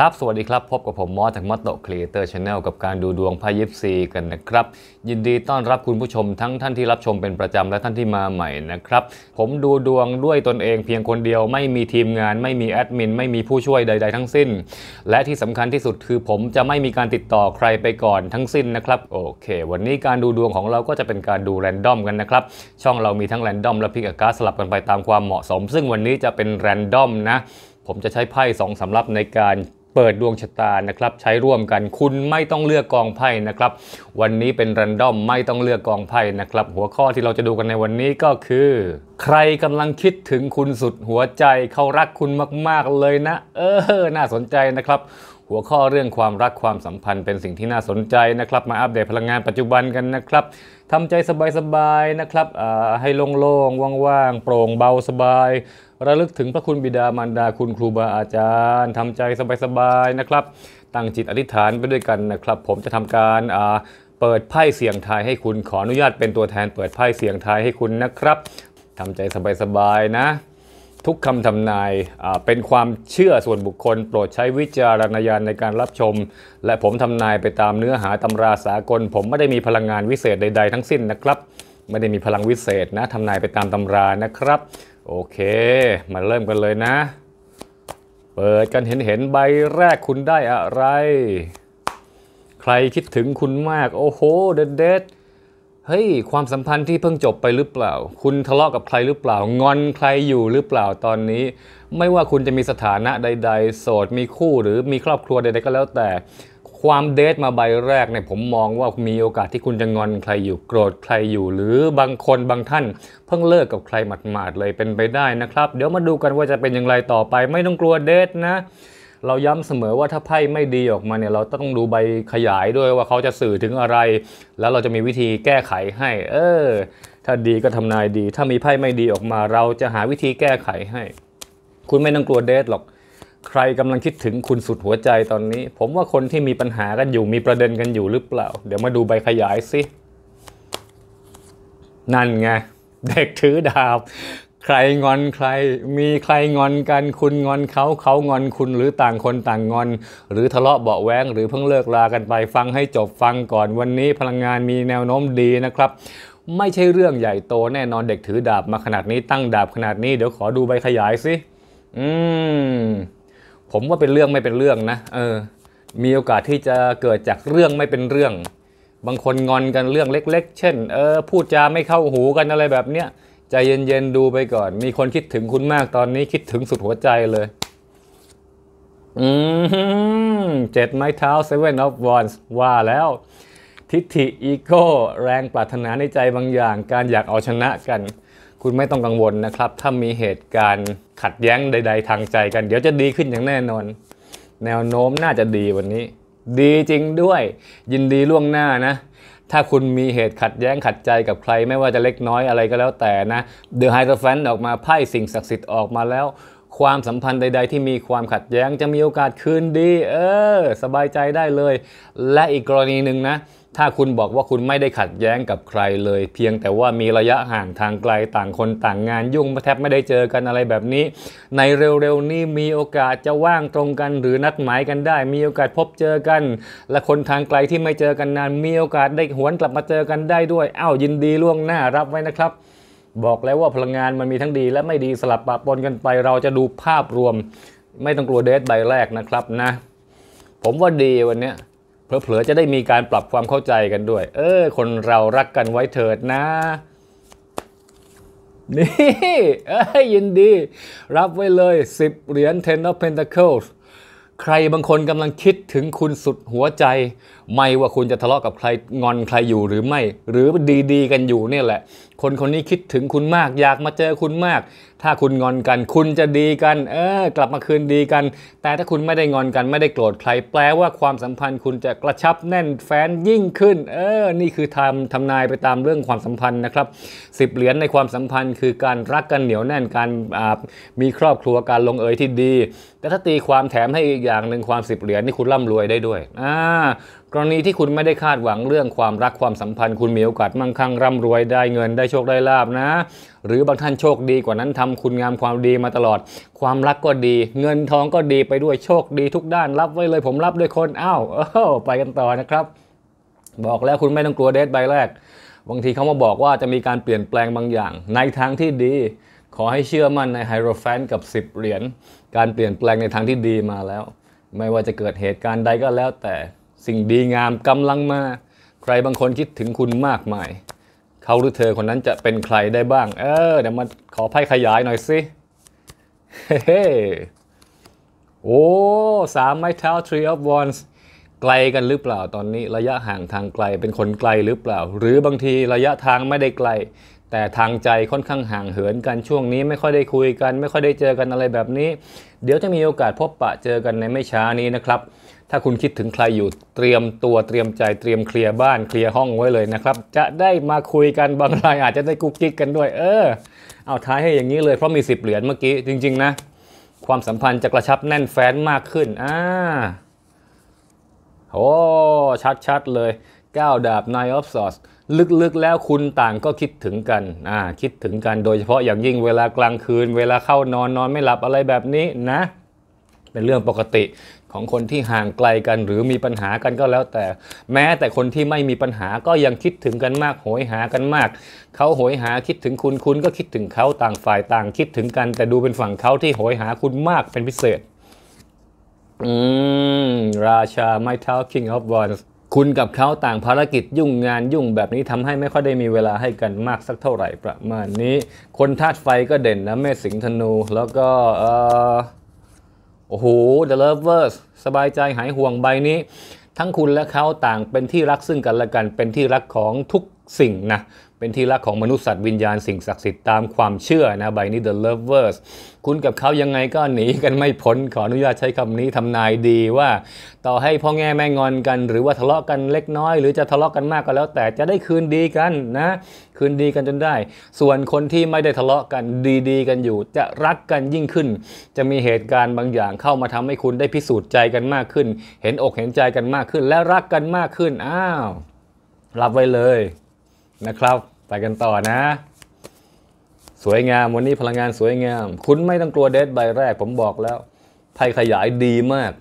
ครับ สวัสดีครับ พบกับผมมอสจากมอตโตครีเอเตอร์ชาแนลกับการดูดวงไพ่ยิปซีกันนะครับ ยินดีต้อนรับคุณผู้ชมทั้งท่านที่รับชมเป็นประจำและท่านที่มาใหม่นะครับ ผมดูดวงด้วยตนเองเพียงคนเดียวไม่มีทีมงานไม่มีแอดมิน ไม่มีผู้ช่วยใดๆทั้งสิ้น และที่สำคัญที่สุดคือผมจะไม่มีการติดต่อใครไปก่อนทั้งสิ้นนะครับโอเค วันนี้การดูดวงของเราก็จะเป็นการดูแรนดอมกันนะครับช่องเรามีทั้งแรนดอมและพิกกาสลับกันไปตามความเหมาะสม ซึ่งวันนี้จะเป็นแรนดอมนะผมจะใช้ไพ่สองสำรับในการเปิดดวงชะตานะครับใช้ร่วมกันคุณไม่ต้องเลือกกองไพ่นะครับ วันนี้เป็นรันดอมไม่ต้องเลือกกองไพ่นะครับ หัวข้อที่เราจะดูกันในวันนี้ก็คือ ใครกำลังคิดถึงคุณสุดหัวใจ เขารักคุณมาก ๆเลยนะ เออน่าสนใจนะครับหัวข้อเรื่องความรักความสัมพันธ์เป็นสิ่งที่น่าสนใจนะครับมาอัปเดตพลังงานปัจจุบันกันนะครับทำใจสบายๆนะครับให้โล่งๆว่างๆโปร่งเบาสบาย ระลึกถึงพระคุณบิดามารดาคุณครูบาอาจารย์ทำใจสบายๆนะครับตั้งจิตอธิษฐานไปด้วยกันนะครับ ผมจะทำการเปิดไพ่เสียงทาย ให้คุณขออนุญาตเป็นตัวแทนเปิดไพ่เสียงทายให้คุณนะครับทำใจสบายๆนะทุกคำทำนายเป็นความเชื่อส่วนบุคคลโปรดใช้วิจารณญาณในการรับชม และผมทำนายไปตามเนื้อหาตำราสากล ผมไม่ได้มีพลังงานวิเศษใด ๆ ทั้งสิ้นนะครับ ไม่ได้มีพลังวิเศษนะทำนายไปตามตำรานะครับ โอเคมาเริ่มกันเลยนะเปิดกันเห็นเห็นใบแรกคุณได้อะไร ใครคิดถึงคุณมาก โอ้โหเด็ดเด็ดเฮ้ยความสัมพันธ์ที่เพิ่งจบไปหรือเปล่า คุณทะเลาะกับใครหรือเปล่างอนใครอยู่หรือเปล่าตอนนี้ ไม่ว่าคุณจะมีสถานะใด ๆ โสดมีคู่ หรือมีครอบครัวใดๆก็แล้วแต่ ความเดทมาใบแรกเนี่ยผมมองว่ามีโอกาสที่คุณจะงอนใครอยู่โกรธใครอยู่หรือบางคนบางท่าน เพิ่งเลิกกับใครหมาดๆเลยเป็นไปได้นะครับ เดี๋ยวมาดูกันว่าจะเป็นอย่างไรต่อไป ไม่ต้องกลัวเดทนะเราย้ำเสมอว่าถ้าไพ่ไม่ดีออกมาเนี่ย เราต้องดูใบขยายด้วยว่าเขาจะสื่อถึงอะไร แล้วเราจะมีวิธีแก้ไขให้ เออ ถ้าดีก็ทำนายดี ถ้ามีไพ่ไม่ดีออกมา เราจะหาวิธีแก้ไขให้ คุณไม่ต้องกลัวเดทหรอก ใครกำลังคิดถึงคุณสุดหัวใจตอนนี้ ผมว่าคนที่มีปัญหากันอยู่มีประเด็นกันอยู่หรือเปล่า เดี๋ยวมาดูใบขยายสินั่นไงเด็กถือดาบใครงอนใครมีใครงอนกันคุณงอนเขาเขางอนคุณหรือต่างคนต่างงอน หรือทะเลาะเบาแวงหรือเพิ่งเลิกลากันไปฟังให้จบฟังก่อนวันนี้พลังงานมีแนวโน้มดีนะครับ ไม่ใช่เรื่องใหญ่โตแน่นอนเด็กถือดาบมาขนาดนี้ตั้งดาบขนาดนี้เดี๋ยวขอดูใบขยายสิอืมผมว่าเป็นเรื่องไม่เป็นเรื่องนะเออ มีโอกาสที่จะเกิดจากเรื่องไม่เป็นเรื่อง บางคนงอนกันเรื่องเล็ก ๆ เช่น เออพูดจาไม่เข้าหูกันอะไรแบบเนี้ยใจเย็นๆดูไปก่อน มีคนคิดถึงคุณมากตอนนี้คิดถึงสุดหัวใจเลย อืมเจ็ดไม้เท้าเซเว่นออฟวอนส์ว่าแล้ว ทิฐิอีโก้แรงปรารถนาในใจบางอย่างการอยากเอาชนะกัน คุณไม่ต้องกังวลนะครับ ถ้ามีเหตุการณ์ขัดแย้งใดๆทางใจกันเดี๋ยวจะดีขึ้นอย่างแน่นอน แนวโน้มน่าจะดีวันนี้ ดีจริงด้วย ยินดีล่วงหน้านะถ้าคุณมีเหตุขัดแย้งขัดใจกับใครไม่ว่าจะเล็กน้อยอะไรก็แล้วแต่นะเดอะไฮโซแฟนออกมาไพ่สิ่งศักดิ์สิทธิ์ออกมาแล้ว ความสัมพันธ์ใดๆที่มีความขัดแย้งจะมีโอกาสคืนดี เออ สบายใจได้เลย และอีกกรณีหนึ่งนะถ้าคุณบอกว่าคุณไม่ได้ขัดแย้งกับใครเลย เพียงแต่ว่ามีระยะห่างทางไกลต่างคนต่างงานยุ่งแทบไม่ได้เจอกันอะไรแบบนี้ ในเร็วๆนี้มีโอกาสจะว่างตรงกันหรือนัดหมายกันได้ มีโอกาสพบเจอกัน และคนทางไกลที่ไม่เจอกันนานมีโอกาสได้หวนกลับมาเจอกันได้ด้วยอ้าวยินดีล่วงหน้ารับไว้นะครับ บอกแล้วว่าพลังงานมันมีทั้งดีและไม่ดีสลับปะปนกันไป เราจะดูภาพรวม ไม่ต้องกลัวเดทใบแรกนะครับนะ ผมว่าดีวันนี้เผลอๆจะได้มีการปรับความเข้าใจกันด้วย เออ คนเรารักกันไว้เถิดนะ นี่เอ้ยยินดี รับไว้เลย 10 เหรียญ Ten of Pentacles ใครบางคนกำลังคิดถึงคุณสุดหัวใจ ไม่ว่าคุณจะทะเลาะกับใครงอนใครอยู่หรือไม่ หรือดีๆ กันอยู่เนี่ยแหละคนคนนี้คิดถึงคุณมากอยากมาเจอคุณมาก ถ้าคุณงอนกัน คุณจะดีกัน เออกลับมาคืนดีกัน แต่ถ้าคุณไม่ได้งอนกันไม่ได้โกรธใคร แปลว่าความสัมพันธ์ คุณจะกระชับแน่นแฟนยิ่งขึ้น เออนี่คือทำทำนายไปตามเรื่องความสัมพันธ์นะครับสิบเหรียญในความสัมพันธ์คือการรักกันเหนียวแน่นการมีครอบครัวการลงเอยที่ดี แต่ถ้าตีความแถมให้อีกอย่างหนึ่งความสิบเหรียญนี่คุณร่ำรวยได้ด้วยอ่ากรณีที่คุณไม่ได้คาดหวังเรื่องความรักความสัมพันธ์ คุณมีโอกาสมั่งคั่งร่ำรวยได้เงินได้โชคได้ลาบนะ หรือบางท่านโชคดีกว่านั้น ทำคุณงามความดีมาตลอด ความรักก็ดี เงินทองก็ดีไปด้วยโชคดีทุกด้านรับไว้เลยผมรับด้วยคนอ้าวไปกันต่อนะครับ บอกแล้วคุณไม่ต้องกลัวเดทใบแรกบางทีเขามาบอกว่าจะมีการเปลี่ยนแปลงบางอย่าง ในทางที่ดีขอให้เชื่อมั่นในไฮโรแฟนกับ10เหรียญการเปลี่ยนแปลงในทางที่ดีมาแล้ว ไม่ว่าจะเกิดเหตุการณ์ใดก็แล้วแต่สิ่งดีงามกำลังมา ใครบางคนคิดถึงคุณมากมาย เขาหรือเธอคนนั้นจะเป็นใครได้บ้าง เออเดี๋ยวมาขอไพ่ขยายหน่อยสิ เฮ้โอ้สามไม้เท้า Tree of Wands ไกลกันหรือเปล่าตอนนี้ ระยะห่างทางไกลเป็นคนไกลหรือเปล่า หรือบางทีระยะทางไม่ได้ไกล แต่ทางใจค่อนข้างห่างเหินกัน ช่วงนี้ไม่ค่อยได้คุยกัน ไม่ค่อยได้เจอกันอะไรแบบนี้ เดี๋ยวจะมีโอกาสพบปะเจอกันในไม่ช้านี้นะครับถ้าคุณคิดถึงใครอยู่เตรียมตัวเตรียมใจเตรียมเคลียร์บ้านเคลียร์ห้องไว้เลยนะครับ จะได้มาคุยกันบางรายอาจจะได้กุ๊กกิ๊กกันด้วยเออเอาท้ายให้อย่างนี้เลย เพราะมี10เหรียญเมื่อกี้ จริง ๆ นะ ความสัมพันธ์จะกระชับแน่นแฟ้นมากขึ้นอ่าโอ้ชัด ๆ เลย ก้าวดาบนายออฟซอสลึกๆแล้วคุณต่างก็คิดถึงกันอ่าคิดถึงกันโดยเฉพาะอย่างยิ่งเวลากลางคืน เวลาเข้านอนนอนไม่หลับอะไรแบบนี้นะ เป็นเรื่องปกติของคนที่ห่างไกลกันหรือมีปัญหากันก็แล้วแต่ แม้แต่คนที่ไม่มีปัญหาก็ยังคิดถึงกันมากโหยหากันมากเขาโหยหาคิดถึงคุณคุณก็คิดถึงเขาต่างฝ่ายต่างคิดถึงกัน แต่ดูเป็นฝั่งเขาที่โหยหาคุณมากเป็นพิเศษ อืมราชาไม่เท้า king of wands คุณกับเขาต่างภารกิจยุ่งงานยุ่งแบบนี้ทำให้ไม่ค่อยได้มีเวลาให้กันมากสักเท่าไหร่ประมาณนี้ คนธาตุไฟก็เด่นนะเมษสิงธนู แล้วก็เออโอ้โห The Lovers สบายใจหายห่วงใบนี้ ทั้งคุณและเขาต่างเป็นที่รักซึ่งกันและกัน เป็นที่รักของทุกสิ่งนะเป็นที่รักของมนุษย์สัตว์วิญญาณสิ่งศักดิ์สิทธิ์ตามความเชื่อนะ ใบนี้ The Lovers คุณกับเขายังไงก็หนีกันไม่พ้น ขออนุญาตใช้คำนี้ทำนายดีว่า ต่อให้พ่อแง่แม่งอนกัน หรือว่าทะเลาะกันเล็กน้อย หรือจะทะเลาะกันมากก็แล้ว แต่จะได้คืนดีกันนะ คืนดีกันจนได้ ส่วนคนที่ไม่ได้ทะเลาะกันดี ๆ กันอยู่ จะรักกันยิ่งขึ้น จะมีเหตุการณ์บางอย่างเข้ามาทำให้คุณได้พิสูจน์ใจกันมากขึ้น เห็นอกเห็นใจกันมากขึ้น และรักกันมากขึ้นอ้าว รับไว้เลยนะครับ ไปกันต่อนะ สวยงาม วันนี้พลังงานสวยงาม คุณไม่ต้องกลัวเดทใบแรกผมบอกแล้วไพ่ขยายดีมาก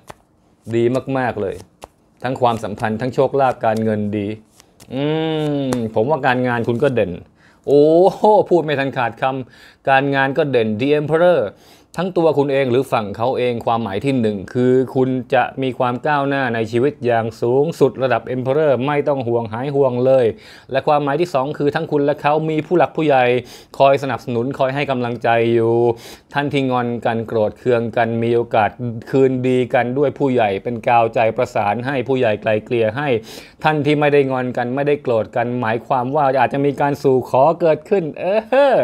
ดีมากๆเลย ทั้งความสัมพันธ์ ทั้งโชคลาภการเงินดี อืม ผมว่าการงานคุณก็เด่น โอ้โหพูดไม่ทันขาดคำการงานก็เด่น The Emperor ทั้งตัวคุณเอง หรือฝั่งเขาเองความหมายที่หนึ่งคือคุณจะมีความก้าวหน้าในชีวิตอย่างสูงสุดระดับเเอมพอเรอร์ไม่ต้องห่วงหายห่วงเลย และความหมายที่ 2 คือทั้งคุณและเขามีผู้หลักผู้ใหญ่คอยสนับสนุนคอยให้กำลังใจอยู่ ท่านที่งอนกันโกรธเคืองกันมีโอกาสคืนดีกันด้วยผู้ใหญ่เป็นกาวใจประสานให้ผู้ใหญ่ไกลเกลี่ยให้ ท่านที่ไม่ได้งอนกันไม่ได้โกรธกัน หมายความว่าอาจจะมีการสู่ขอเกิดขึ้น เออ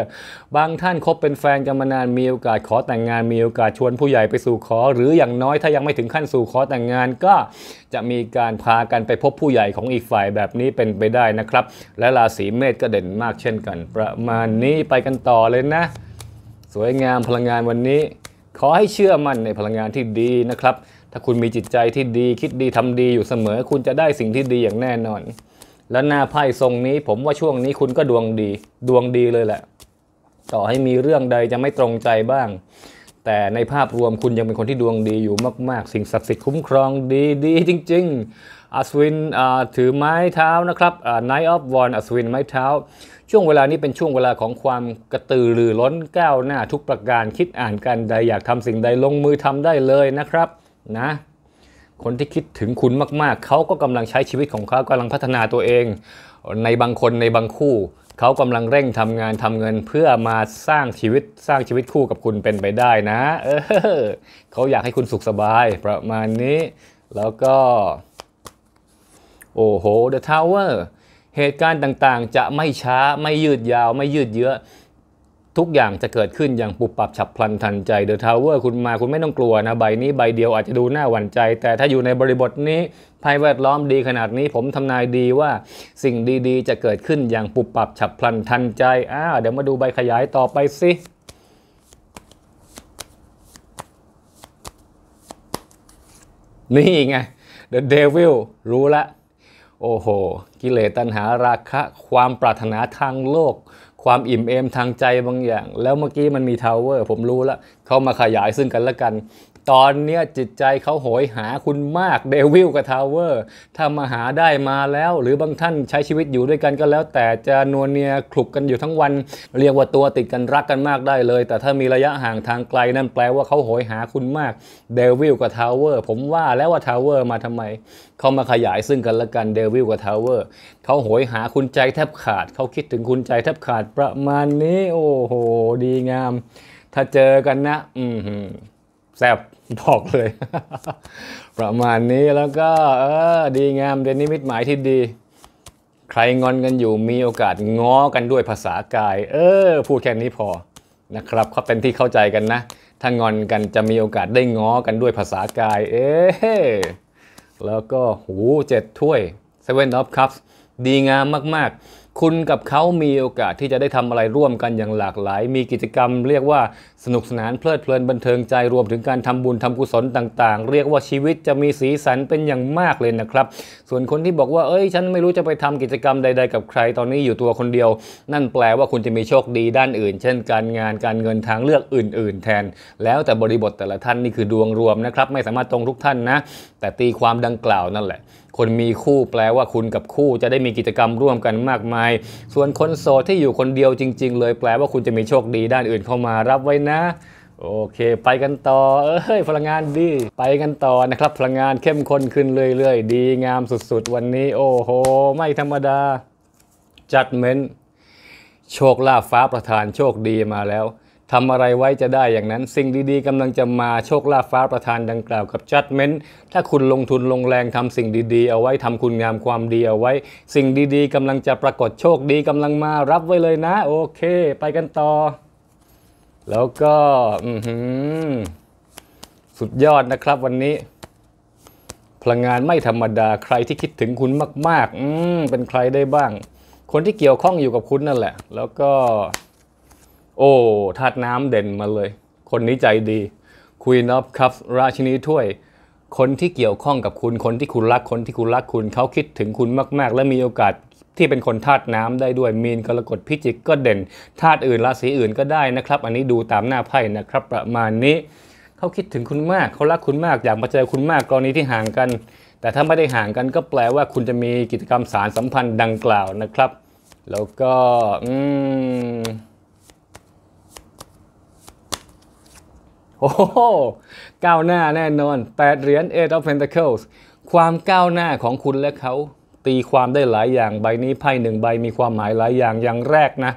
บางท่านคบเป็นแฟนกันมานานมีโอกาสขอแต่งงงานมีโอกาสชวนผู้ใหญ่ไปสู่ขอ หรืออย่างน้อยถ้ายังไม่ถึงขั้นสู่ขอแต่งงานก็จะมีการพากันไปพบผู้ใหญ่ของอีกฝ่ายแบบนี้เป็นไปได้นะครับ และราศีเมษก็เด่นมากเช่นกัน ประมาณนี้ไปกันต่อเลยนะ สวยงามพลังงานวันนี้ ขอให้เชื่อมั่นในพลังงานที่ดีนะครับ ถ้าคุณมีจิตใจที่ดีคิดดีทำดีอยู่เสมอคุณจะได้สิ่งที่ดีอย่างแน่นอน และหน้าไพ่ทรงนี้ผมว่าช่วงนี้คุณก็ดวงดีดวงดีเลยแหละต่อให้มีเรื่องใดจะไม่ตรงใจบ้าง แต่ในภาพรวมคุณยังเป็นคนที่ดวงดีอยู่มาก ๆ สิ่งศักดิ์สิทธิ์คุ้มครองดีดีจริง ๆ อัศวิน ถือไม้เท้านะครับไนท์ออฟวอนอัศวินไม้เท้า ช่วงเวลานี้เป็นช่วงเวลาของความกระตือรือร้นก้าว หน้าทุกประการคิดอ่านกันใดอยากทำสิ่งใดลงมือทำได้เลยนะครับนะ คนที่คิดถึงคุณมาก ๆ เขาก็กำลังใช้ชีวิตของเขากำลังพัฒนาตัวเอง ในบางคนในบางคู่เขากำลังเร่งทำงานทำเงินเพื่อมาสร้างชีวิตสร้างชีวิตคู่กับคุณเป็นไปได้นะ เออเขาอยากให้คุณสุขสบายประมาณนี้ แล้วก็ โอ้โห The Tower เหตุการณ์ต่างๆ จะไม่ช้าไม่ยืดยาว ไม่ยืดเยื้อทุกอย่างจะเกิดขึ้นอย่างปุบปับฉับพลันทันใจเดอะทาวเวอร์คุณมาคุณไม่ต้องกลัวนะใบนี้ใบเดียวอาจจะดูน่าหวั่นใจ แต่ถ้าอยู่ในบริบทนี้ภัยแวดล้อมดีขนาดนี้ ผมทำนายดีว่า สิ่งดี ๆ จะเกิดขึ้นอย่างปุบปับฉับพลันทันใจ อ้าเดี๋ยวมาดูใบขยายต่อไปสินี่ไง The Devil รู้ละโอ้โหกิเลสตัณหาราคะความปรารถนาทางโลกความอิ่มเอมทางใจบางอย่าง แล้วเมื่อกี้มันมีทาวเวอร์ ผมรู้ละเข้ามาขยายซึ่งกันและกันตอนเนี้ยจิตใจเขาโหยหาคุณมากเดวิลกับทาวเวอร์ถ้ามาหาได้มาแล้ว หรือบางท่านใช้ชีวิตอยู่ด้วยกันก็แล้ว แต่จะนวเนียคลุกกันอยู่ทั้งวันเรียกว่าตัวติดกันรักกันมากได้เลย แต่ถ้ามีระยะห่างทางไกลนั่นแปลว่าเขาโหยหาคุณมากเดวิลกับทาวเวอร์ผมว่าแล้วว่าทาวเวอร์มาทำไม เขามาขยายซึ่งกันและกันเดวิลกับทาวเวอร์เขาโหยหาคุณใจแทบขาดเขาคิดถึงคุณใจแทบขาดประมาณนี้ โอ้โห ดีงาม ถ้าเจอกันนะ อืมแซบบอกเลย ประมาณนี้แล้วก็เออดีงามเดนนิมิตหมายที่ดี ใครงอนกันอยู่มีโอกาสง้อกันด้วยภาษากาย เออพูดแค่นี้พอนะครับเขาเป็นที่เข้าใจกันนะ ถ้างอนกันจะมีโอกาสได้ง้อกันด้วยภาษากาย เอ๊แล้วก็หูเจ็ดถ้วยเซเว่นออฟคัพดีงามมากๆคุณกับเขามีโอกาสที่จะได้ทำอะไรร่วมกันอย่างหลากหลาย มีกิจกรรม เรียกว่าสนุกสนานเพลิดเพลินบันเทิงใจ รวมถึงการทำบุญทำกุศลต่าง ๆ เรียกว่าชีวิตจะมีสีสันเป็นอย่างมากเลยนะครับ ส่วนคนที่บอกว่า เอ้ยฉันไม่รู้จะไปทำกิจกรรมใดๆกับใครตอนนี้อยู่ตัวคนเดียว นั่นแปลว่าคุณจะมีโชคดีด้านอื่น เช่น การงานการเงินทางเลือกอื่นๆ แทน แล้วแต่บริบทแต่ละท่านนี่คือดวงรวมนะครับ ไม่สามารถตรงทุกท่านนะ แต่ตีความดังกล่าวนั่นแหละคนมีคู่แปลว่าคุณกับคู่จะได้มีกิจกรรมร่วมกันมากมาย ส่วนคนโสดที่อยู่คนเดียวจริงๆเลย แปลว่าคุณจะมีโชคดีด้านอื่นเข้ามารับไว้นะ โอเคไปกันต่อ เอ้ย พลังงานดี ไปกันต่อนะครับ พลังงานเข้มข้นขึ้นเรื่อยๆ ดีงามสุดๆวันนี้ โอ้โหไม่ธรรมดาจัดเม้นโชคลาภฟ้าประทานโชคดีมาแล้วทำอะไรไว้จะได้อย่างนั้น สิ่งดีๆกำลังจะมาโชคลาภฟ้าประทานดังกล่าวกับจัดเม้นถ้าคุณลงทุนลงแรงทำสิ่งดี ๆ เอาไว้ทำคุณงามความดีเอาไว้ สิ่งดี ๆกำลังจะปรากฏโชคดีกำลังมารับไว้เลยนะ โอเค ไปกันต่อแล้วก็สุดยอดนะครับวันนี้ พลังงานไม่ธรรมดาใครที่คิดถึงคุณมาก ๆอืเป็นใครได้บ้าง คนที่เกี่ยวข้องอยู่กับคุณนั่นแหละ แล้วก็โอ้ ธาตุน้ำเด่นมาเลย คนนี้ใจดี คุยนอบครับ ราชินีถ้วย คนที่เกี่ยวข้องกับคุณ คนที่คุณรัก คนที่คุณรักคุณเขาคิดถึงคุณมากๆ และมีโอกาสที่เป็นคนธาตุน้ำได้ด้วยมีนกรกฎพิจิกก็เด่นธาตุอื่นราศีอื่นก็ได้นะครับ อันนี้ดูตามหน้าไพ่นะครับ ประมาณนี้เขาคิดถึงคุณมากเขารักคุณมากอยากมาเจอคุณมากกรณีที่ห่างกัน แต่ถ้าไม่ได้ห่างกันก็แปลว่าคุณจะมีกิจกรรมสารสัมพันธ์ดังกล่าวนะครับ แล้วก็ อืมโอ้โหก้าวหน้าแน่นอน8เหรียญ Eight of Pentacles ความก้าวหน้าของคุณและเขา ตีความได้หลายอย่างใบนี้ไพ่หนึ่งใบมีความหมายหลายอย่างอย่างแรกนะ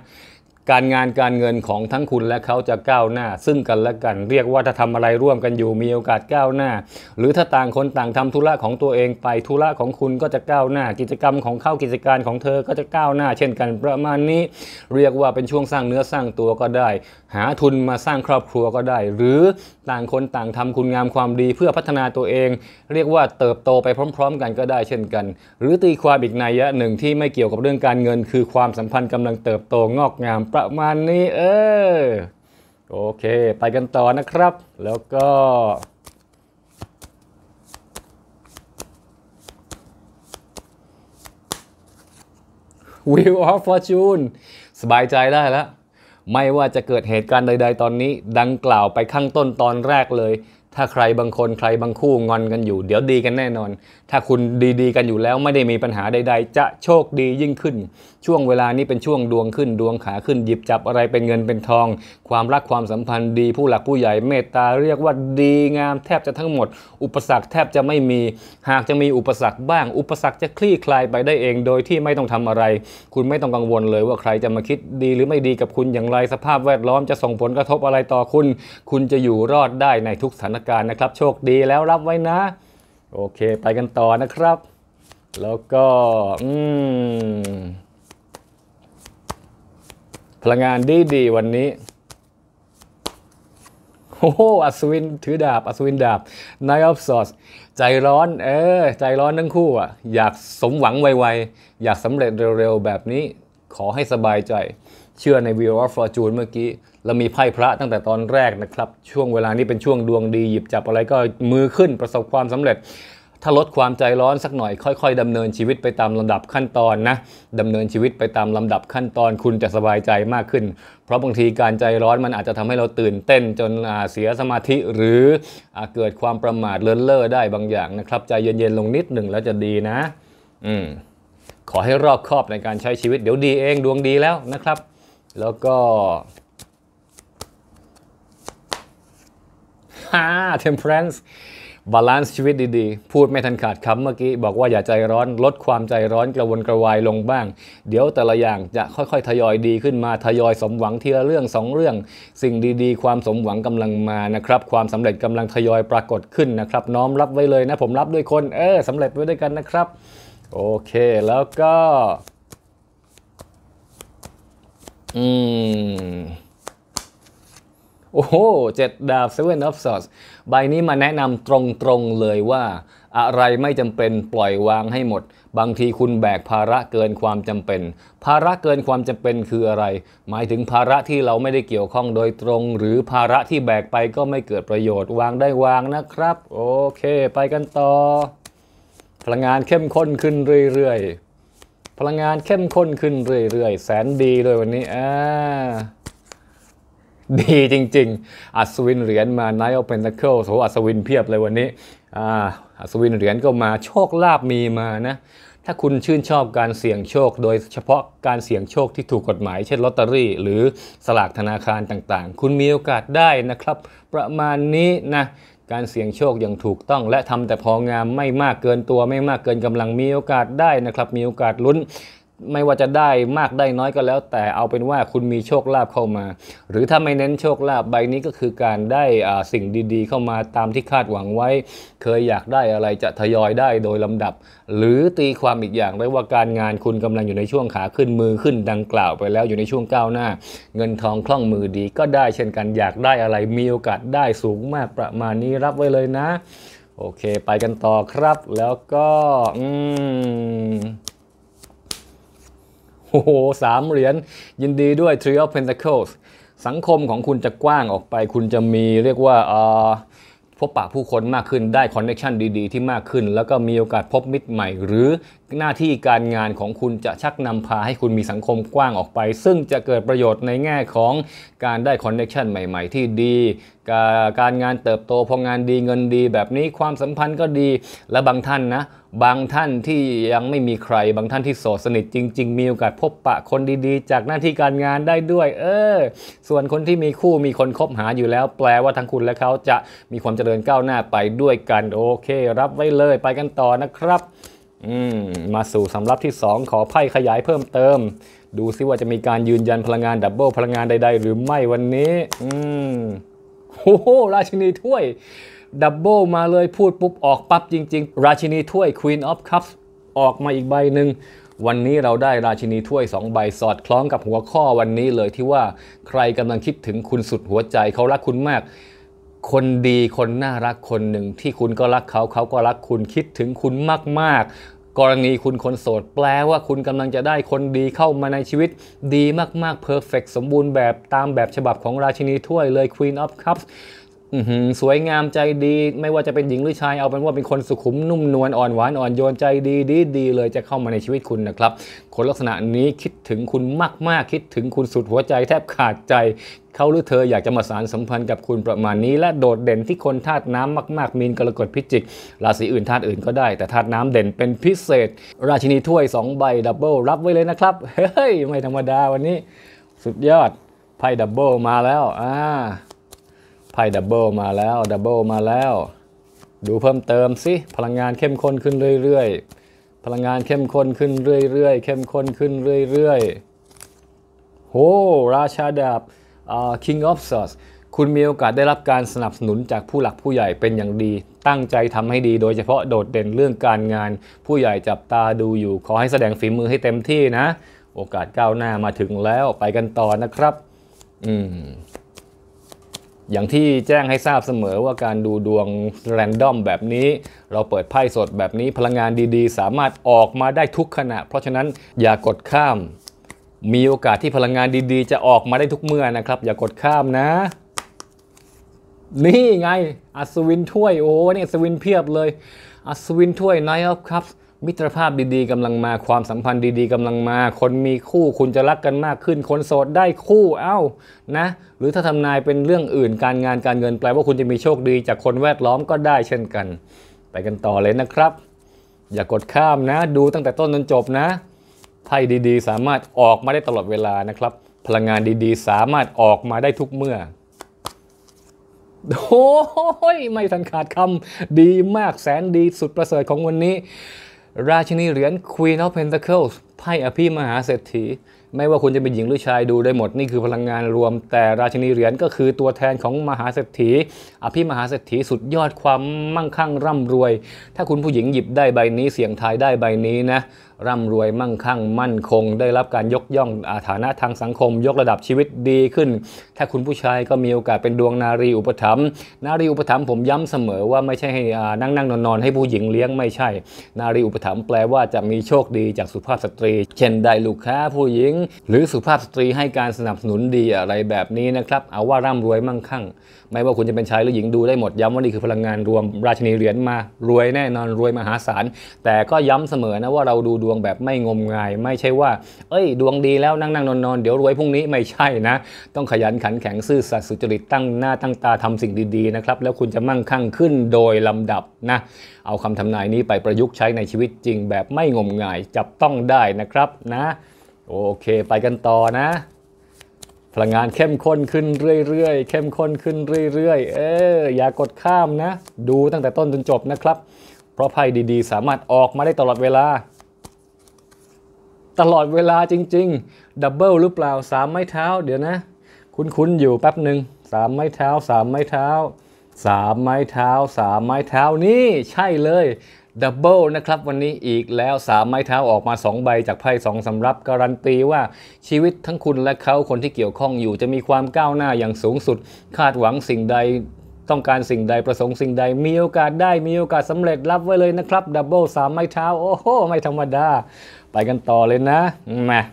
การงานการเงินของทั้งคุณและเขาจะก้าวหน้าซึ่งกันและกัน เรียกว่าถ้าทำอะไรร่วมกันอยู่มีโอกาสก้าวหน้า หรือถ้าต่างคนต่างทำธุระของตัวเองไปธุระของคุณก็จะก้าวหน้ากิจกรรมของเขากิจการของเธอก็จะก้าวหน้าเช่นกันประมาณนี้ เรียกว่าเป็นช่วงสร้างเนื้อสร้างตัวก็ได้ หาทุนมาสร้างครอบครัวก็ได้หรือต่างคนต่างทำคุณงามความดีเพื่อพัฒนาตัวเองเรียกว่าเติบโตไปพร้อมๆ กันก็ได้เช่นกัน หรือตีความอีกนัยยะหนึ่งที่ไม่เกี่ยวกับเรื่องการเงินคือความสัมพันธ์กำลังเติบโตงอกงามประมาณนี้เออโอเค ไปกันต่อนะครับ แล้วก็วิวออฟฟอร์จูนสบายใจได้แล้ว ไม่ว่าจะเกิดเหตุการณ์ใด ๆ ตอนนี้ดังกล่าวไปข้างต้นตอนแรกเลย ถ้าใครบางคนใครบางคู่งอนกันอยู่ เดี๋ยวดีกันแน่นอนถ้าคุณดีๆกันอยู่แล้วไม่ได้มีปัญหาใด ๆ จะโชคดียิ่งขึ้น ช่วงเวลานี้เป็นช่วงดวงขึ้นดวงขาขึ้น หยิบจับอะไรเป็นเงินเป็นทอง ความรักความสัมพันธ์ดีผู้หลักผู้ใหญ่ เมตตาเรียกว่าดีงามแทบจะทั้งหมด อุปสรรคแทบจะไม่มีหากจะมีอุปสรรค บ้างอุปสรรคจะคลี่คลายไปได้เอง โดยที่ไม่ต้องทำอะไร คุณไม่ต้องกังวลเลย ว่าใครจะมาคิดดี หรือไม่ดีกับคุณอย่างไรสภาพแวดล้อม จะส่งผลกระทบอะไรต่อคุณ คุณจะอยู่รอดได้ในทุกสถานการณ์นะครับ โชคดีแล้วรับไว้นะโอเค ไปกันต่อนะครับ แล้วก็ พลังงานดีดีวันนี้ โอ้โหอัศวินถือดาบอัศวินดาบนายออฟซอสใจร้อน เออ ใจร้อนทั้งคู่อ่ะอยากสมหวังไวๆ อยากสำเร็จเร็วๆ แบบนี้ ขอให้สบายใจ เชื่อในวิวออฟฟอร์จูนเมื่อกี้เรามีไพ่พระตั้งแต่ตอนแรกนะครับ ช่วงเวลานี้เป็นช่วงดวงดีหยิบจับอะไรก็มือขึ้น ประสบความสำเร็จ ถ้าลดความใจร้อนสักหน่อยค่อยๆ ดำเนินชีวิตไปตามลำดับขั้นตอนนะ ดำเนินชีวิตไปตามลำดับขั้นตอนคุณจะสบายใจมากขึ้น เพราะบางทีการใจร้อนมันอาจจะทำให้เราตื่นเต้นจนเสียสมาธิหรืออเกิดความประมาทเลินเล่อได้บางอย่างนะครับใจเย็นๆลงนิดหนึ่งแล้วจะดีนะ อืม ขอให้รอบคอบในการใช้ชีวิต เดี๋ยวดีเองดวงดีแล้วนะครับ แล้วก็่า temperance บาลานซ์ชีวิตดีๆพูดไม่ทันขาดคำเมื่อกี้บอกว่าอย่าใจร้อนลดความใจร้อนกระวนกระวายลงบ้าง เดี๋ยวแต่ละอย่างจะค่อยๆทยอยดีขึ้นมาทยอยสมหวังทีละเรื่องสองเรื่อง สิ่งดีๆ ความสมหวังกำลังมานะครับความสำเร็จกำลังทยอยปรากฏขึ้นนะครับน้อมรับไว้เลยนะผมรับด้วยคนเออสำเร็จไว้ด้วยกันนะครับโอเคแล้วก็ อืมโอ้โห เจ็ดดาบเซเว่นออฟสอสใบนี้มาแนะนำตรง ๆ เลยว่า อะไรไม่จำเป็นปล่อยวางให้หมด บางทีคุณแบกภาระเกินความจำเป็น ภาระเกินความจำเป็นคืออะไร หมายถึงภาระที่เราไม่ได้เกี่ยวข้องโดยตรง หรือภาระที่แบกไปก็ไม่เกิดประโยชน์วางได้วางนะครับ โอเค ไปกันต่อ พลังงานเข้มข้นขึ้นเรื่อยๆ พลังงานเข้มข้นขึ้นเรื่อยๆแสนดีเลยวันนี้ อ่าดีจริงๆ อัศวินเหรียญมาไนโอเป็นตะเคิลโถอัศวินเพียบเลยวันนี้อัศวินเหรียญก็มา โชคลาภมีมา นะ ถ้าคุณชื่นชอบการเสี่ยงโชค โดยเฉพาะการเสี่ยงโชคที่ถูกกฎหมาย เช่น ลอตเตอรี่ หรือสลากธนาคารต่างๆ คุณมีโอกาสได้นะครับ ประมาณนี้นะ การเสี่ยงโชคอย่างถูกต้องและทำแต่พองาม ไม่มากเกินตัว ไม่มากเกินกำลังมีโอกาสได้นะครับ มีโอกาสลุ้นไม่ว่าจะได้มากได้น้อยก็แล้วแต่เอาเป็นว่าคุณมีโชคลาภเข้ามา หรือถ้าไม่เน้นโชคลาภใบนี้ก็คือการได้สิ่งดีๆเข้ามาตามที่คาดหวังไว้เคยอยากได้อะไรจะทยอยได้โดยลำดับ หรือตีความอีกอย่างได้ว่าการงานคุณกำลังอยู่ในช่วงขาขึ้นมือขึ้นดังกล่าวไปแล้วอยู่ในช่วงก้าวหน้า เงินทองคล่องมือดีก็ได้เช่นกันอยากได้อะไรมีโอกาสได้สูงมากประมาณนี้รับไว้เลยนะ โอเค ไปกันต่อครับแล้วก็ อืมโอ้โหสามเหรียญยินดีด้วย t r i of Pentacles สังคมของคุณจะกว้างออกไปคุณจะมีเรียกว่าพบปะผู้คนมากขึ้นได้คอนเนคชันดีๆ ที่มากขึ้น แล้วก็มีโอกาสพบมิตรใหม่ หรือหน้าที่การงานของคุณจะชักนำพาให้คุณมีสังคมกว้างออกไป ซึ่งจะเกิดประโยชน์ในแง่ของการได้คอนเนคชันใหม่ๆ ที่ดี การงานเติบโตพองานดีเงินดีแบบนี้ความสัมพันธ์ก็ดีและบางท่านนะบางท่านที่ยังไม่มีใครบางท่านที่โสดสนิทจริง ๆ มีโอกาสพบปะคนดีๆ จากหน้าที่การงานได้ด้วย เออ ส่วนคนที่มีคู่มีคนคบหาอยู่แล้ว แปลว่าทั้งคุณและเขาจะมีความเจริญก้าวหน้าไปด้วยกัน โอเค รับไว้เลย ไปกันต่อนะครับ อืมมาสู่สำรับที่ 2 ขอไพ่ขยายเพิ่มเติม ดูซิว่าจะมีการยืนยันพลังงานดับเบิลพลังงานใดๆหรือไม่วันนี้ อืมโอ้โหราชินีถ้วยดับเบิลมาเลยพูดปุ๊บออกปั๊บจริง ๆ ราชินีถ้วย Queen of Cups ออกมาอีกใบหนึ่ง วันนี้เราได้ราชินีถ้วย2ใบสอดคล้องกับหัวข้อวันนี้เลยที่ว่าใครกำลังคิดถึงคุณสุดหัวใจเขารักคุณมาก คนดีคนน่ารักคนหนึ่ง ที่คุณก็รักเขาเขาก็รักคุณคิดถึงคุณมาก ๆ กรณีคุณคนโสดแปลว่าคุณกำลังจะได้คนดีเข้ามาในชีวิตดีมากๆเพอร์เฟกสมบูรณ์แบบตามแบบฉบับของราชินีถ้วยเลย Queen of Cups สวยงามใจดีไม่ว่าจะเป็นหญิงหรือชายเอาเป็นว่าเป็นคนสุขุมนุ่มนวลอ่อนหวานอ่อนโยนใจดีดี ดี เลยจะเข้ามาในชีวิตคุณนะครับ คนลักษณะนี้คิดถึงคุณมากมากคิดถึงคุณสุดหัวใจ แทบขาดใจเขาหรือเธออยากจะมาสารสัมพันธ์กับคุณประมาณนี้ และโดดเด่นที่คนธาตุน้ำมาก ๆมีนกรกฎพิจิกราศีอื่นธาตุอื่นก็ได้ แต่ธาตุน้ำเด่นเป็นพิเศษ ราชินีถ้วย2ใบดับเบิลรับไว้เลยนะครับ เฮ้ยไม่ธรรมดาวันนี้ สุดยอดไพ่ดับเบิลมาแล้วอ่าไพ่ดับเบิลมาแล้วดับเบิลมาแล้ว ดูเพิ่มเติมสิพลังงานเข้มข้นขึ้นเรื่อย ๆ พลังงานเข้มข้นขึ้นเรื่อยๆเข้มข้นขึ้นเรื่อยๆโห ราชาดาบ King of Swords คุณมีโอกาสได้รับการสนับสนุนจากผู้หลักผู้ใหญ่เป็นอย่างดี ตั้งใจทำให้ดีโดยเฉพาะโดดเด่นเรื่องการงาน ผู้ใหญ่จับตาดูอยู่ขอให้แสดงฝีมือให้เต็มที่นะ โอกาสก้าวหน้ามาถึงแล้วไปกันต่อนะครับ อืมอย่างที่แจ้งให้ทราบเสมอว่าการดูดวงแรนดอมแบบนี้เราเปิดไพ่สดแบบนี้พลังงานดีๆ สามารถออกมาได้ทุกขณะ เพราะฉะนั้นอย่ากดข้าม มีโอกาสที่พลังงานดีๆ จะออกมาได้ทุกเมื่อนะครับ อย่ากดข้ามนะ นี่ไง อัศวินถ้วยโอ้เนี่ยอัศวินเพียบเลย อัศวินถ้วยไนท์ออฟคัพมิตรภาพดีๆ กำลังมาความสัมพันธ์ดีๆกำลังมา คนมีคู่คุณจะรักกันมากขึ้นคนโสดได้คู่เอา้านะ หรือถ้าทำนายเป็นเรื่องอื่นการงานการเงินแปลว่าคุณจะมีโชคดีจากคนแวดล้อมก็ได้เช่นกัน ไปกันต่อเลยนะครับ อย่ากดข้ามนะ ดูตั้งแต่ต้นจนจบนะไพ่ดีๆ สามารถออกมาได้ตลอดเวลานะครับ พลังงานดีๆ สามารถออกมาได้ทุกเมื่อโอ้ย ไม่ทันขาดคำดีมากแสนดีสุดประเสริฐของวันนี้ราชินีเหรียญ Queen of Pentacles ไพ่อภิมหาเศรษฐีไม่ว่าคุณจะเป็นหญิงหรือชายดูได้หมดนี่คือพลังงานรวม แต่ราชินีเหรียญก็คือตัวแทนของมหาเศรษฐีอภิมหาเศรษฐีสุดยอดความมั่งคั่งร่ำรวย ถ้าคุณผู้หญิงหยิบได้ใบนี้เสี่ยงทายได้ใบนี้นะร่ำรวยมั่งคั่ง มั่นคง ได้รับการยกย่องอาฐานะทางสังคม ยกระดับชีวิตดีขึ้น ถ้าคุณผู้ชายก็มีโอกาสเป็นดวงนารีอุปถัมภ์นารีอุปถัมภ์ผมย้ำเสมอว่าไม่ใช่ให้นั่งนั่งนอนนอนให้ผู้หญิงเลี้ยงไม่ใช่ นารีอุปถัมภ์แปลว่าจะมีโชคดีจากสุภาพสตรี เช่นได้ลูกค้าผู้หญิง หรือสุภาพสตรีให้การสนับสนุนดีอะไรแบบนี้นะครับเอาว่าร่ำรวยมั่งคั่งไม่ว่าคุณจะเป็นชายหรือหญิงดูได้หมดย้ำว่านี่คือพลังงานรวมราชนีเหรียญมารวยแน่นอนรวยมหาศาลแต่ก็ย้ำเสมอนะว่าเราดูดวงแบบไม่งมงาย ไม่ใช่ว่าเอ้ยดวงดีแล้วนั่งนั่งนอนนอนเดี๋ยวรวยพรุ่งนี้ไม่ใช่นะ ต้องขยันขันแข็งซื่อสัตย์สุจริตตั้งหน้าตั้งตาทำสิ่งดีๆนะครับแล้วคุณจะมั่งคั่งขึ้นโดยลำดับนะเอาคำทำนายนี้ไปประยุกต์ใช้ในชีวิตจริงแบบไม่งมงายจับต้องได้นะครับนะโอเคไปกันต่อนะ พลังงานเข้มข้นขึ้นเรื่อยๆเข้มข้นขึ้นเรื่อยๆเอออย่ากดข้ามนะ ดูตั้งแต่ต้นจนจบนะครับ เพราะไพ่ดีๆ สามารถออกมาได้ตลอดเวลาตลอดเวลาจริงๆ ดับเบิลหรือเปล่าสามไม้เท้า เดี๋ยวนะคุ้นๆ อยู่แป๊บหนึ่งสามไม้เท้าสามไม้เท้าสามไม้เท้าสามไม้เท้านี่ ใช่เลยดับเบิลนะครับวันนี้อีกแล้วสามไม้เท้าออกมา2ใบจากไพ่สองสำรับ การันตีว่าชีวิตทั้งคุณและเขาคนที่เกี่ยวข้องอยู่จะมีความก้าวหน้าอย่างสูงสุด คาดหวังสิ่งใดต้องการสิ่งใดประสงค์สิ่งใด มีโอกาสได้มีโอกาสสำเร็จรับไว้เลยนะครับดับเบิลสามไม้เท้า โอ้โหไม่ธรรมดาไปกันต่อเลยนะมา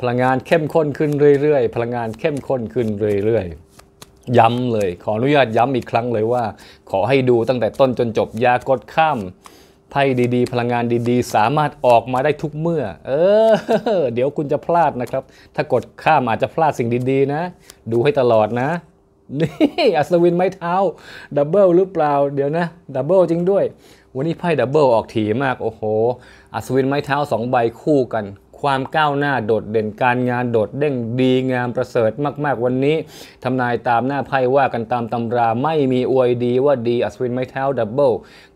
พลังงานเข้มข้นขึ้นเรื่อย ๆ พลังงานเข้มข้นขึ้นเรื่อยๆ ย้ำเลย ขออนุญาตย้ำอีกครั้งเลยว่า ขอให้ดูตั้งแต่ต้นจนจบยากดข้ามไพ่ดีๆ พลังงานดีๆ สามารถออกมาได้ทุกเมื่อ เออเดี๋ยวคุณจะพลาดนะครับ ถ้ากดข้ามอาจจะพลาดสิ่งดี ๆ นะ ดูให้ตลอดนะนี่อัศวินไม้เท้าดับเบิลหรือเปล่าเดี๋ยวนะดับเบิลจริงด้วยวันนี้ไพ่ดับเบิลออกถี่มากโอ้โหอัศวินไม้เท้าสองใบคู่กัน ความก้าวหน้าโดดเด่นการงานโดดเด้งดีงามประเสริฐมาก ๆ วันนี้ทำนายตามหน้าไพ่ว่ากันตามตำราไม่มีอวยดีว่าดี อัศวินไม้เท้าดับเบิล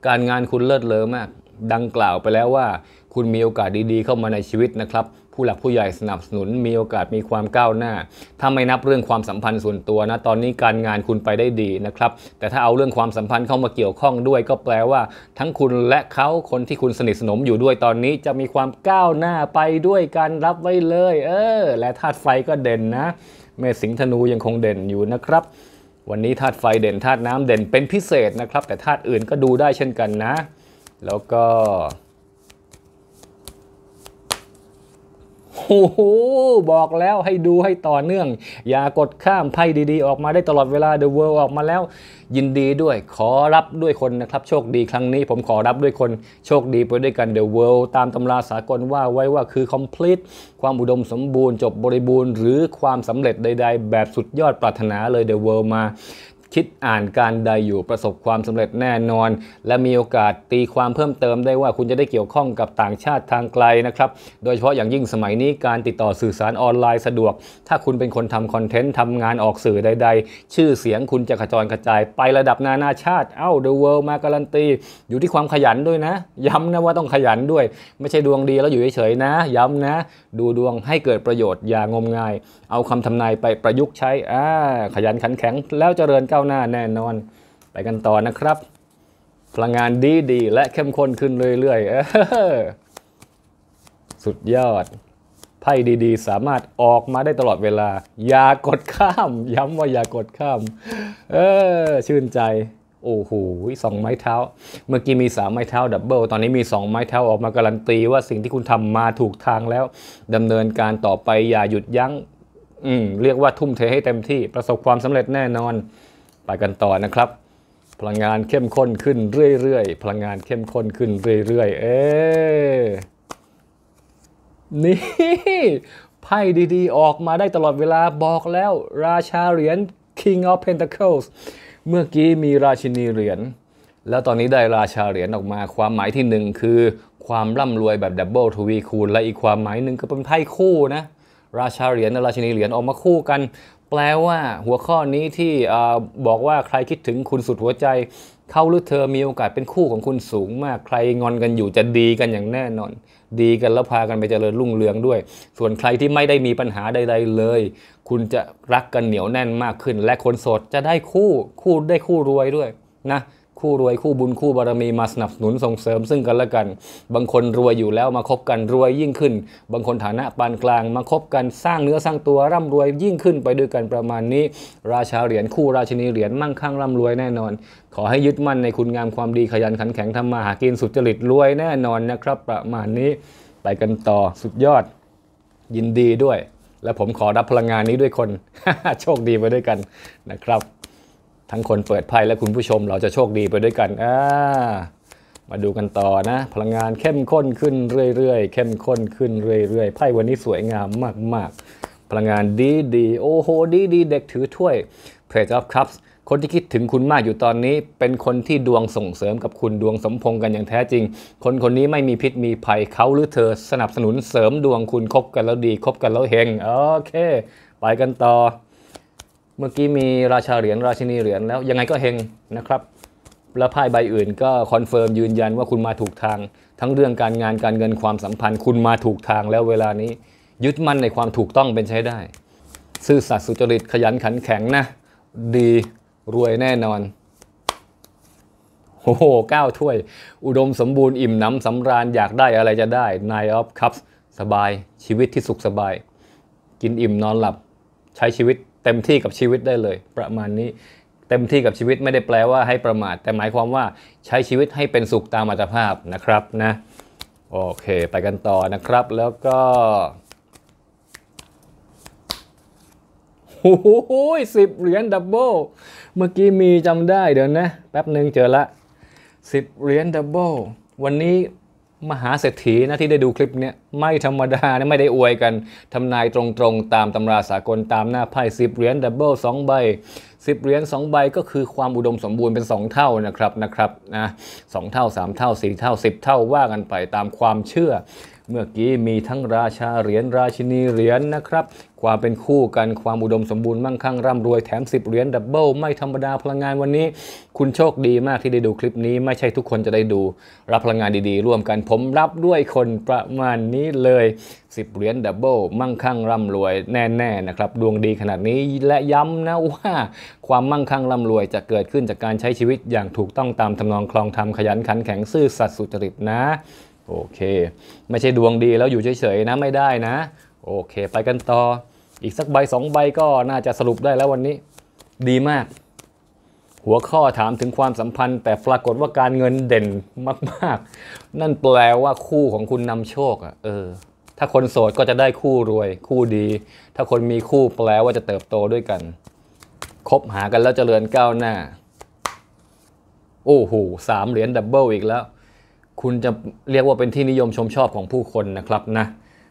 การงานคุณเลิศเลอมาก ดังกล่าวไปแล้วว่า คุณมีโอกาสดีๆเข้ามาในชีวิตนะครับผู้หลักผู้ใหญ่สนับสนุนมีโอกาสมีความก้าวหน้า ถ้าไม่นับเรื่องความสัมพันธ์ส่วนตัวนะตอนนี้การงานคุณไปได้ดีนะครับ แต่ถ้าเอาเรื่องความสัมพันธ์เข้ามาเกี่ยวข้องด้วยก็แปลว่า ทั้งคุณและเขาคนที่คุณสนิทสนมอยู่ด้วยตอนนี้จะมีความก้าวหน้าไปด้วยการรับไว้เลย เออ และธาตุไฟก็เด่นนะ เมษสิงธนูยังคงเด่นอยู่นะครับ วันนี้ธาตุไฟเด่นธาตุน้ำเด่นเป็นพิเศษนะครับ แต่ธาตุอื่นก็ดูได้เช่นกันนะ แล้วก็โอ้โห บอกแล้วให้ดูให้ต่อเนื่อง อย่ากดข้ามไพ่ดีๆออกมาได้ตลอดเวลา The World ออกมาแล้ว ยินดีด้วยขอรับด้วยคนนะครับโชคดีครั้งนี้ ผมขอรับด้วยคนโชคดีไปด้วยกัน The World ตามตำราสากลว่าไว้ว่าคือ complete ความอุดมสมบูรณ์จบบริบูรณ์หรือความสำเร็จใดๆ แบบสุดยอดปรารถนาเลย The World มาคิดอ่านการใดอยู่ประสบความสำเร็จแน่นอน และมีโอกาสตีความเพิ่มเติมได้ว่าคุณจะได้เกี่ยวข้องกับต่างชาติทางไกลนะครับ โดยเฉพาะอย่างยิ่งสมัยนี้การติดต่อสื่อสารออนไลน์สะดวก ถ้าคุณเป็นคนทำคอนเทนต์ทำงานออกสื่อใดๆ ชื่อเสียงคุณจะกระจรกระจาย ไประดับนานาชาติ เอ้า The World มาการันตีอยู่ที่ความขยันด้วยนะ ย้ำนะว่าต้องขยันด้วย ไม่ใช่ดวงดีแล้วอยู่เฉยๆนะ ย้ำนะ ดูดวงให้เกิดประโยชน์อย่างมงาย เอาคำทำนายไปประยุกต์ใช้อ่าขยันขันแข็ง แล้วเจริญก้าวาวหน้าแน่นอน ไปกันต่อนะครับ พลังงานดีดีและเข้มข้นขึ้นเรื่อยๆสุดยอดไพ่ดีๆ สามารถออกมาได้ตลอดเวลา อย่ากดข้าม ย้ำว่าอย่ากดข้าม เออชื่นใจโอ้โหสองไม้เท้า เมื่อกี้มีสามไม้เท้าดับเบิลตอนนี้มีสองไม้เท้าออกมาการันตีว่าสิ่งที่คุณทำมาถูกทางแล้วดำเนินการต่อไปอย่าหยุดยัง้งเรียกว่าทุ่มเทให้เต็มที่ประสบความสำเร็จแน่นอนไปกันต่อนะครับ พลังงานเข้มข้นขึ้นเรื่อยๆพลังงานเข้มข้นขึ้นเรื่อยๆเอ๊นี่ไพ่ดีๆ ออกมาได้ตลอดเวลาบอกแล้ว ราชาเหรียญ King of Pentacles เมื่อกี้มีราชินีเหรียญแล้วตอนนี้ได้ราชาเหรียญออกมาความหมายที่หนึ่งคือความร่ำรวยแบบดับเบิลทวีคูณและอีกความหมายหนึ่งก็เป็นไพ่คู่นะ ราชาเหรียญและราชินีเหรียญออกมาคู่กันแปลว่าหัวข้อนี้ที่บอกว่าใครคิดถึงคุณสุดหัวใจเขาหรือเธอมีโอกาสเป็นคู่ของคุณสูงมาก ใครงอนกันอยู่จะดีกันอย่างแน่นอน ดีกันแล้วพากันไปเจริญรุ่งเรืองด้วย ส่วนใครที่ไม่ได้มีปัญหาใด ๆ เลย คุณจะรักกันเหนียวแน่นมากขึ้น และคนโสดจะได้คู่คู่ได้คู่รวยด้วยนะคู่รวยคู่บุญคู่บารมีมาสนับสนุนส่งเสริม ซึ่งกันและกันบางคนรวยอยู่แล้วมาคบกันรวยยิ่งขึ้น บางคนฐานะปานกลางมาคบกันสร้างเนื้อสร้างตัวร่ำรวยยิ่งขึ้นไปด้วยกันประมาณนี้ ราชาเหรียญคู่ราชินีเหรียญมั่งคั่งร่ำรวยแน่นอน ขอให้ยึดมั่นในคุณงามความดีขยันขันแข็งทำมาหากินสุจริตรวยแน่นอนนะครับ ประมาณนี้ไปกันต่อสุดยอดยินดีด้วย และผมขอรับพลังงานนี้ด้วยคน โชคดีไปด้วยกันนะครับทั้งคนเปิดไพ่และคุณผู้ชมเราจะโชคดีไปด้วยกัน อ่า มาดูกันต่อนะ พลังงานเข้มข้นขึ้นเรื่อยๆเข้มข้นขึ้นเรื่อยๆไพ่วันนี้สวยงามมากๆ พลังงานดีดีโอ้โหดีดีเด็กถือถ้วย Page of Cups คนที่คิดถึงคุณมากอยู่ตอนนี้เป็นคนที่ดวงส่งเสริมกับคุณดวงสมพงกันอย่างแท้จริง คนคนนี้ไม่มีพิษมีภัยเขาหรือเธอ สนับสนุนเสริมดวงคุณคบกันแล้วดี คบกันแล้วเฮงโอเคไปกันต่อเมื่อกี้มีราชาเหรียญราชินีเหรียญแล้วยังไงก็เฮงนะครับ และไพ่ใบอื่นก็คอนเฟิร์มยืนยันว่าคุณมาถูกทาง ทั้งเรื่องการงานการเงินความสัมพันธ์คุณมาถูกทางแล้วเวลานี้ยึดมั่นในความถูกต้องเป็นใช้ได้ ซื่อสัตย์สุจริตขยันขันแข็งนะดีรวยแน่นอนโอ้โหเก้าถ้วย อุดมสมบูรณ์อิ่มน้ำสำราญอยากได้อะไรจะได้นายออฟคัพสบายชีวิตที่สุขสบาย กินอิ่มนอนหลับใช้ชีวิตเต็มที่กับชีวิตได้เลยประมาณนี้ เต็มที่กับชีวิตไม่ได้แปลว่าให้ประมาทแต่หมายความว่าใช้ชีวิตให้เป็นสุขตามอัตภาพนะครับนะโอเค ไปกันต่อนะครับแล้วก็โอ้โหสิบเหรียญดับเบิลเมื่อกี้มีจำได้เดี๋ยวนะ แป๊บหนึ่งเจอละสิบเหรียญดับเบิลวันนี้มหาเศรษฐีนะที่ได้ดูคลิปนี้ไม่ธรรมดานะไม่ได้อวยกันทำนายตรงๆ ตามตำราสากลตามหน้าไพ่สิบเหรียญดับเบิลสองใบสิบเหรียญสองใบก็คือความอุดมสมบูรณ์เป็น 2 เท่านะครับนะครับนะสองเท่าสามเท่าสี่เท่าสิบเท่าว่ากันไปตามความเชื่อเมื่อกี้มีทั้งราชาเหรียญ ราชินีเหรียญนนะครับ ความเป็นคู่กันความอุดมสมบูรณ์มั่งคั่งร่ำรวยแถม 10เหรียญดับเบิลไม่ธรรมดาพลังงานวันนี้ คุณโชคดีมากที่ได้ดูคลิปนี้ไม่ใช่ทุกคนจะได้ดูรับพลังงานดีๆ ร่วมกันผมรับด้วยคนประมาณนี้เลย 10เหรียญดับเบิลมั่งคั่งร่ำรวยแน่ๆนะครับดวงดีขนาดนี้และย้ำนะว่า ความมั่งคั่งร่ำรวย จะเกิดขึ้นจากการใช้ชีวิต อย่างถูกต้องตามทำนองคลองธรรมขยันขันแข็งซื่อสัตย์สุจริตนะโอเค ไม่ใช่ดวงดีแล้วอยู่เฉยๆนะไม่ได้นะ โอเค ไปกันต่อ อีกสักใบสองใบก็น่าจะสรุปได้แล้ววันนี้ ดีมาก หัวข้อถามถึงความสัมพันธ์แต่ปรากฏว่าการเงินเด่นมากๆ นั่นแปลว่าคู่ของคุณนำโชคอะ่ะเออถ้าคนโสดก็จะได้คู่รวย คู่ดี ถ้าคนมีคู่แปลว่าจะเติบโตด้วยกันคบหากันแล้วเจริญก้าวหน้าโอ้โหสามเหรียญดับเบิลอีกแล้วคุณจะเรียกว่าเป็นที่นิยมชมชอบของผู้คนนะครับนะ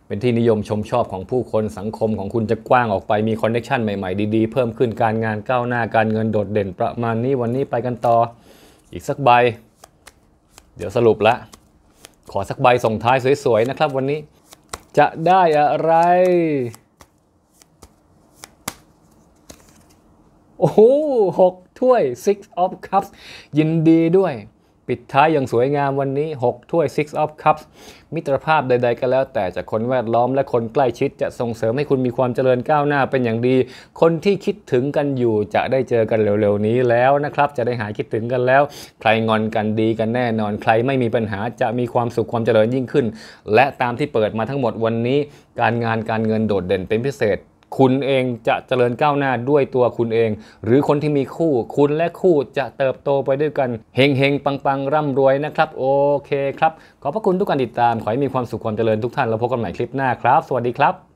เป็นที่นิยมชมชอบของผู้คนสังคมของคุณจะกว้างออกไปมีคอนเน็ชันใหม่ ๆ ดี ๆ เพิ่มขึ้นการงานก้าวหน้าการเงินโดดเด่นประมาณนี้วันนี้ไปกันต่ออีกสักใบ เดี๋ยวสรุปละขอสักใบส่งท้ายสวย ๆ นะครับวันนี้จะได้อะไร โอ้โหหกถ้วย six of cups ยินดีด้วยปิดท้ายอย่างสวยงามวันนี้ 6ถ้วย Six of Cups มิตรภาพใด ๆก็แล้ว แต่จากคนแวดล้อมและคนใกล้ชิดจะส่งเสริมให้คุณมีความเจริญก้าวหน้าเป็นอย่างดี คนที่คิดถึงกันอยู่จะได้เจอกันเร็วๆ นี้แล้วนะครับ จะได้หายคิดถึงกันแล้ว ใครงอนกันดีกันแน่นอนใครไม่มีปัญหาจะมีความสุขความเจริญยิ่งขึ้น และตามที่เปิดมาทั้งหมดวันนี้การงานการเงินโดดเด่นเป็นพิเศษคุณเองจะเจริญก้าวหน้าด้วยตัวคุณเอง หรือคนที่มีคู่ คุณและคู่จะเติบโตไปด้วยกันเฮงเฮงปังปังร่ำรวยนะครับ โอเคครับ ขอบพระคุณทุกการติดตาม ขอให้มีความสุขความเจริญทุกท่าน แล้วพบกันใหม่คลิปหน้าครับ สวัสดีครับ